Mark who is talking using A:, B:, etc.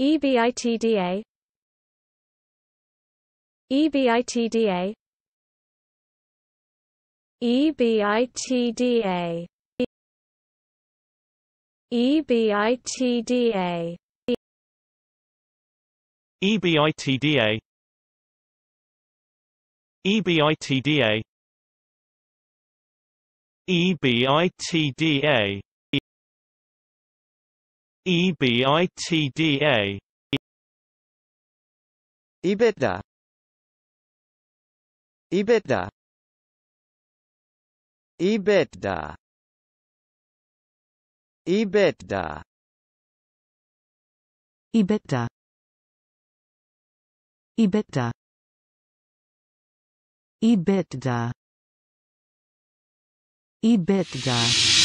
A: EBITDA EBITDA EBITDA EBITDA
B: EBITDA EBITDA EBITDA EBITDA EBITDA EBITDA EBITDA EBITDA EBITDA
C: EBITDA EBITDA EBITDA